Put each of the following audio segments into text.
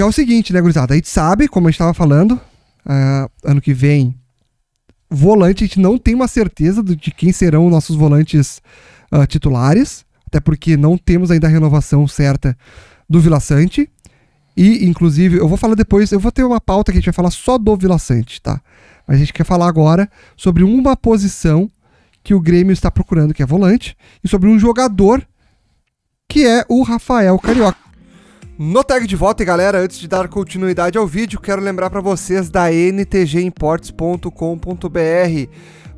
Que é o seguinte, né, gurizada? A gente sabe, como a gente estava falando, uh, ano que vem, volante, a gente não tem uma certeza de quem serão nossos volantes uh, titulares, até porque não temos ainda a renovação certa do Vila Sante. E, inclusive, eu vou falar depois, eu vou ter uma pauta que a gente vai falar só do Vila Sante, tá? Mas a gente quer falar agora sobre uma posição que o Grêmio está procurando, que é volante, e sobre um jogador que é o Rafael Carioca. No tag de volta, e galera, antes de dar continuidade ao vídeo, quero lembrar para vocês da ntgimports.com.br.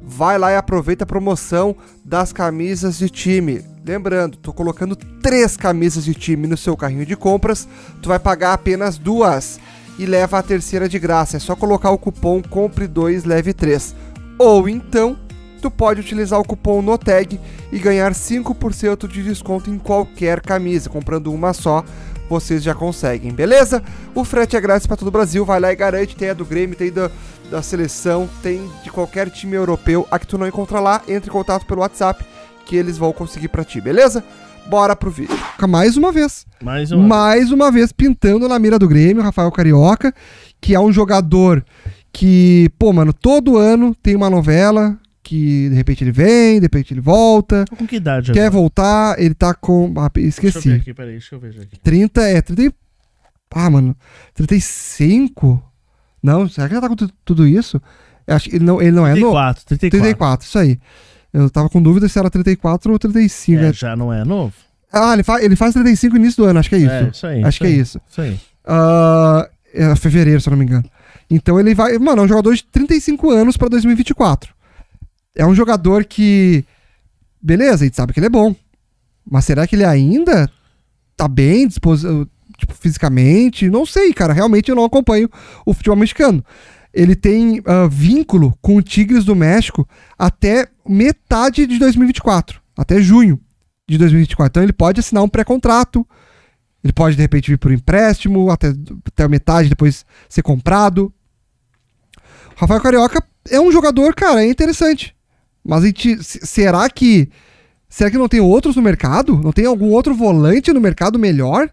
Vai lá e aproveita a promoção das camisas de time. Lembrando, tô colocando três camisas de time no seu carrinho de compras, tu vai pagar apenas duas e leva a terceira de graça. É só colocar o cupom compre 2 leve 3. Ou então, tu pode utilizar o cupom NOTEG e ganhar 5% de desconto em qualquer camisa, comprando uma só vocês já conseguem, beleza? O frete é grátis para todo o Brasil, vai lá e garante, tem a do Grêmio, tem da, da seleção, tem de qualquer time europeu, a que tu não encontra lá, entre em contato pelo WhatsApp que eles vão conseguir para ti, beleza? Bora pro vídeo. Mais uma vez. Mais uma. Mais uma vez pintando na mira do Grêmio, Rafael Carioca, que é um jogador que, pô, mano, todo ano tem uma novela, que de repente ele vem, de repente ele volta. Com que idade? Quer agora? voltar, ele tá com. Ah, esqueci. Deixa eu ver aqui, peraí, deixa eu ver aqui. 30, é, 30. Ah, mano, 35? Não, será que ele tá com tudo isso? Eu acho que ele não, ele não 34, é novo. 34. 34, isso aí. Eu tava com dúvida se era 34 ou 35. É, né? Já não é novo? Ah, ele, fa ele faz 35 no início do ano, acho que é, é isso. É, isso aí. Acho isso que é aí, é isso. Isso aí. Uh, é fevereiro, se eu não me engano. Então ele vai. Mano, é um jogador de 35 anos pra 2024 é um jogador que. Beleza, a gente sabe que ele é bom. Mas será que ele ainda tá bem dispos... tipo, fisicamente? Não sei, cara. Realmente eu não acompanho o futebol mexicano. Ele tem uh, vínculo com o Tigres do México até metade de 2024, até junho de 2024. Então ele pode assinar um pré-contrato, ele pode de repente vir por empréstimo, até, até metade depois ser comprado. Rafael Carioca é um jogador, cara, é interessante. Mas a gente, será que será que não tem outros no mercado? Não tem algum outro volante no mercado melhor?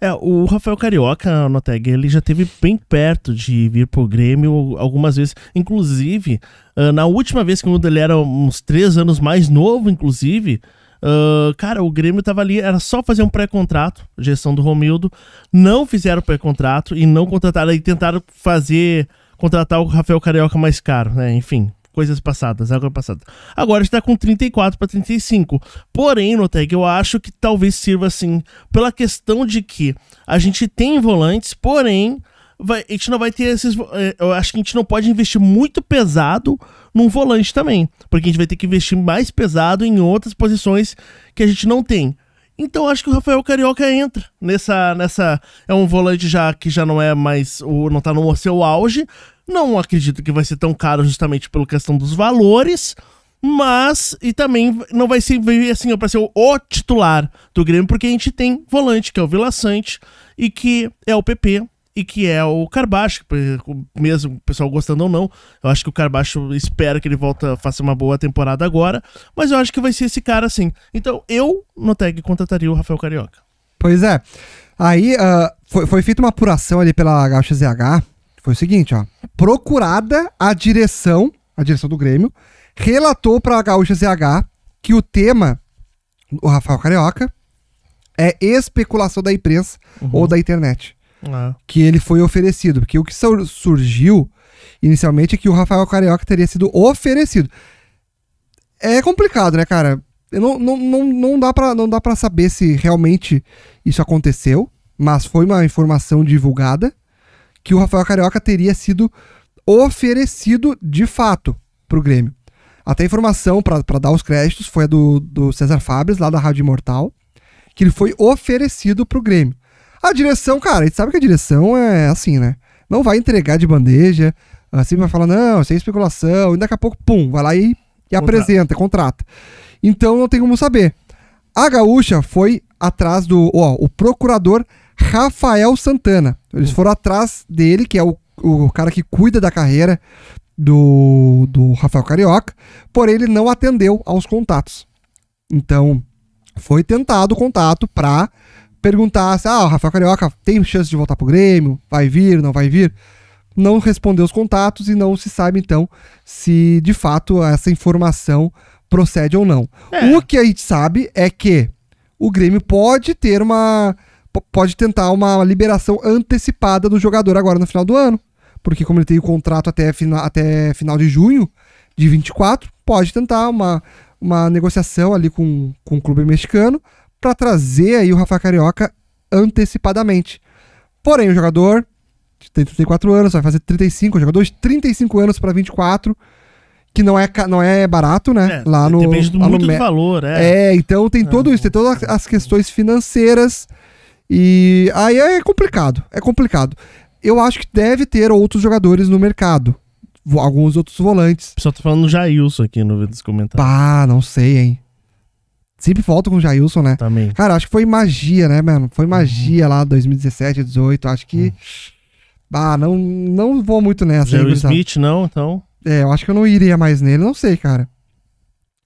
É, o Rafael Carioca, no ele já teve bem perto de vir pro Grêmio algumas vezes. Inclusive, ah, na última vez que ele era uns três anos mais novo, inclusive, Uh, cara, o Grêmio tava ali, era só fazer um pré-contrato, gestão do Romildo. Não fizeram pré-contrato e não contrataram, e tentaram fazer, contratar o Rafael Carioca mais caro, né? Enfim, coisas passadas, água passada. Agora está com 34 para 35. Porém, Noteg, eu acho que talvez sirva assim, pela questão de que a gente tem volantes, porém Vai, a gente não vai ter esses. Eh, eu acho que a gente não pode investir muito pesado num volante também. Porque a gente vai ter que investir mais pesado em outras posições que a gente não tem. Então acho que o Rafael Carioca entra nessa nessa é um volante já que já não é mais o não tá no seu auge. Não acredito que vai ser tão caro justamente pela questão dos valores, mas e também não vai ser assim para ser o, o, titular do Grêmio porque a gente tem volante que é o Vila Sante e que é o PP e que é o Carbacho, mesmo o pessoal gostando ou não, eu acho que o Carbacho espera que ele volta, faça uma boa temporada agora, mas eu acho que vai ser esse cara assim. Então eu, no tag, contrataria o Rafael Carioca. Pois é. Aí uh, foi, foi feita uma apuração ali pela HXZH, foi o seguinte, ó. Procurada a direção, a direção do Grêmio, relatou para a HXZH que o tema, o Rafael Carioca, é especulação da imprensa uhum. ou da internet. É. que ele foi oferecido. Porque o que surgiu inicialmente é que o Rafael Carioca teria sido oferecido. É complicado, né, cara? Não, não, não, não, dá pra, não dá saber se realmente isso aconteceu, mas foi uma informação divulgada que o Rafael Carioca teria sido oferecido de fato pro Grêmio. Até a informação, para dar os créditos, foi a do, do César Fabres, lá da Rádio Imortal, que ele foi oferecido pro Grêmio. A direção, cara, a gente sabe que a direção é assim, né? Não vai entregar de bandeja, assim vai falar, não, sem é especulação, e daqui a pouco, pum, vai lá e, e apresenta, contrata. Então não tem como saber. A gaúcha foi atrás do, ó, o procurador Rafael Santana. Eles foram atrás dele, que é o, o cara que cuida da carreira do, do Rafael Carioca, porém ele não atendeu aos contatos. Então, foi tentado o contato para perguntasse, ah, o Rafael Carioca tem chance de voltar pro Grêmio? Vai vir, não vai vir? Não respondeu os contatos e não se sabe, então, se de fato essa informação procede ou não. É. O que a gente sabe é que o Grêmio pode ter uma. pode tentar uma liberação antecipada do jogador agora no final do ano. Porque como ele tem o contrato até, fina, até final de junho de 24, pode tentar uma, uma negociação ali com, com o clube mexicano para trazer aí o Rafa Carioca antecipadamente. Porém, o jogador tem 34 anos, vai fazer 35, o jogador de 35 anos para 24, que não é, não é barato, né? É, lá no, depende do, lá muito no do valor, é. É, então tem é, todo é. isso, tem todas as questões financeiras e aí é complicado, é complicado. Eu acho que deve ter outros jogadores no mercado, alguns outros volantes. Só tô falando do Jailson aqui no dos comentários. Pá, não sei, hein. Sempre volto com o Jailson, né? Também. Cara, acho que foi magia, né, mano? Foi uhum. magia uhum. lá 2017, 18. Acho que. Uhum. Ah, não, não vou muito nessa. Jerry Smith, não, então. É, eu acho que eu não iria mais nele, não sei, cara.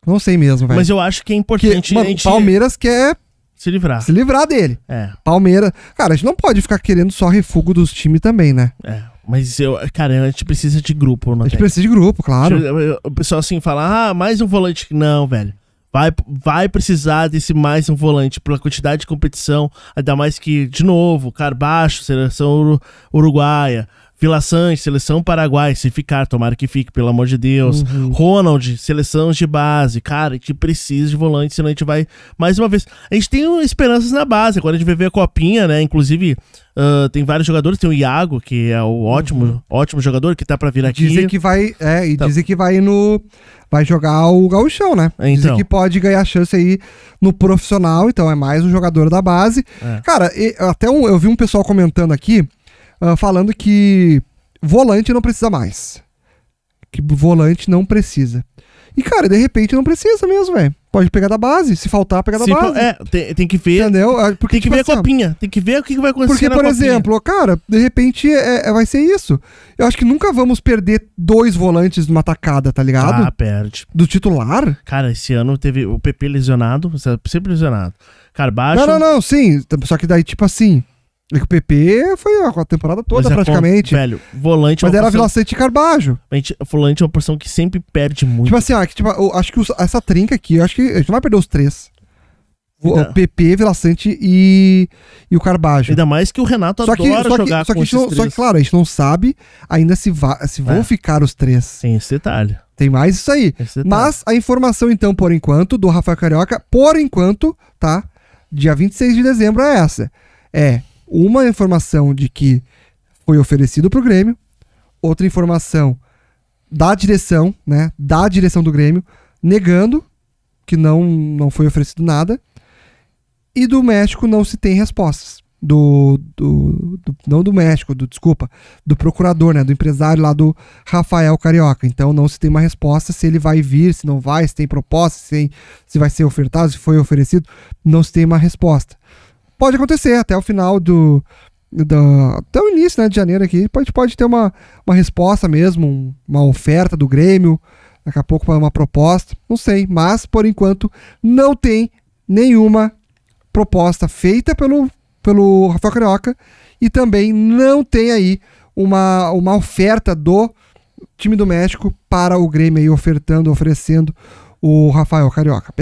Não sei mesmo, velho. Mas eu acho que é importante. O gente... Palmeiras quer. Se livrar. Se livrar dele. É. Palmeiras. Cara, a gente não pode ficar querendo só refúgio dos times também, né? É. Mas eu, cara, a gente precisa de grupo, né? A gente precisa de grupo, claro. O pessoal assim fala, ah, mais um volante. Não, velho. Vai, vai precisar desse mais um volante pela quantidade de competição, ainda mais que, de novo, Carbaixo, seleção uruguaia, Vila Sante, Seleção Paraguai, se ficar, tomara que fique, pelo amor de Deus. Uhum. Ronald, seleção de base. Cara, a gente precisa de volante, senão a gente vai. Mais uma vez, a gente tem esperanças na base. Agora a gente vai ver a copinha, né? Inclusive, uh, tem vários jogadores. Tem o Iago, que é o ótimo, uhum. ótimo jogador que tá para vir aqui. Dizem que vai. É, e então. dizem que vai no. Vai jogar o Gauchão, né? É, então. Dizem que pode ganhar chance aí no profissional, então é mais um jogador da base. É. Cara, até um, eu vi um pessoal comentando aqui uh, falando que volante não precisa mais. Que volante não precisa. E, cara, de repente não precisa mesmo, velho. Pode pegar da base. Se faltar, pegar da Se base. É, tem, tem, que ver. Entendeu? Ah, porque, tem que tipo, ver assim, a copinha. Tem que ver o que vai acontecer Porque, por copinha. exemplo, cara, de repente é, é, vai ser isso. Eu acho que nunca vamos perder dois volantes numa tacada, tá ligado? Ah, perde. Do titular. Cara, esse ano teve o PP lesionado, sempre lesionado. Carbaixo. Não, não, não, sim. Só que daí, tipo assim. E o PP foi a temporada toda, é praticamente. velho, volante é Mas é era porção... Vilacete e Carbajo. Gente, volante é uma porção que sempre perde muito. Tipo assim, ó, é que, tipo, eu acho que os, essa trinca aqui, acho que a gente não vai perder os três. O, o PP, Vilacente e, e o Carbajo. Ainda mais que o Renato só adora só jogar que, só com que não, Só que, claro, a gente não sabe ainda se, va, se vão é. ficar os três. Tem esse detalhe. Tem mais isso aí. Mas a informação, então, por enquanto, do Rafael Carioca, por enquanto, tá? Dia 26 de dezembro é essa. É uma informação de que foi oferecido para o Grêmio, outra informação da direção, né, da direção do Grêmio, negando que não, não foi oferecido nada, e do México não se tem respostas. Do, do, do, não do México, do desculpa, do procurador, né, do empresário lá do Rafael Carioca. Então não se tem uma resposta se ele vai vir, se não vai, se tem proposta, se, tem, se vai ser ofertado, se foi oferecido, não se tem uma resposta pode acontecer até o final do. do até o início né, de janeiro aqui. Pode, pode ter uma, uma resposta mesmo, uma oferta do Grêmio. Daqui a pouco uma proposta. Não sei. Mas, por enquanto, não tem nenhuma proposta feita pelo, pelo Rafael Carioca. E também não tem aí uma, uma oferta do time do México para o Grêmio aí ofertando, oferecendo o Rafael Carioca.